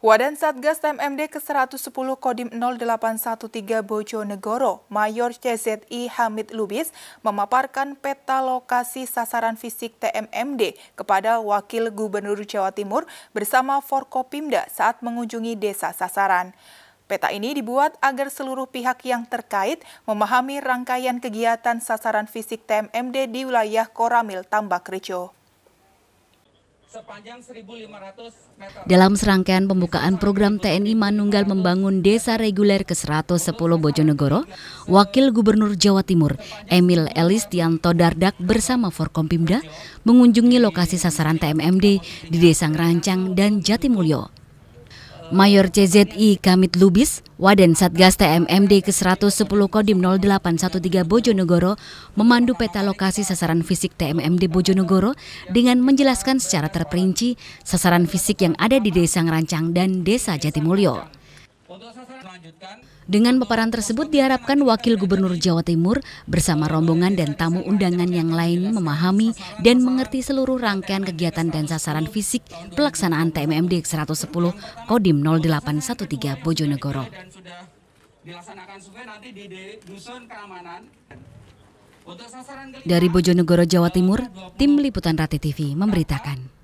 Wadan Satgas TMMD ke-110 Kodim 0813 Bojonegoro, Mayor CZI Hamid Lubis memaparkan peta lokasi sasaran fisik TMMD kepada Wakil Gubernur Jawa Timur bersama Forkopimda saat mengunjungi desa sasaran. Peta ini dibuat agar seluruh pihak yang terkait memahami rangkaian kegiatan sasaran fisik TMMD di wilayah Koramil Tambak Rejo sepanjang 1.500 meter. Dalam serangkaian pembukaan program TNI Manunggal membangun desa reguler ke-110 Bojonegoro, Wakil Gubernur Jawa Timur Emil Elistianto Dardak bersama Forkompimda mengunjungi lokasi sasaran TMMD di Desa Ngerancang dan Jatimulyo. Mayor CZI Kamit Lubis, Waden Satgas TMMD ke-110 Kodim 0813 Bojonegoro memandu peta lokasi sasaran fisik TMMD Bojonegoro dengan menjelaskan secara terperinci sasaran fisik yang ada di Desa Ngerancang dan Desa Jatimulyo. Dengan paparan tersebut diharapkan Wakil Gubernur Jawa Timur bersama rombongan dan tamu undangan yang lain memahami dan mengerti seluruh rangkaian kegiatan dan sasaran fisik pelaksanaan TMMD 110 Kodim 0813 Bojonegoro. Dari Bojonegoro, Jawa Timur, Tim Liputan Rati TV memberitakan.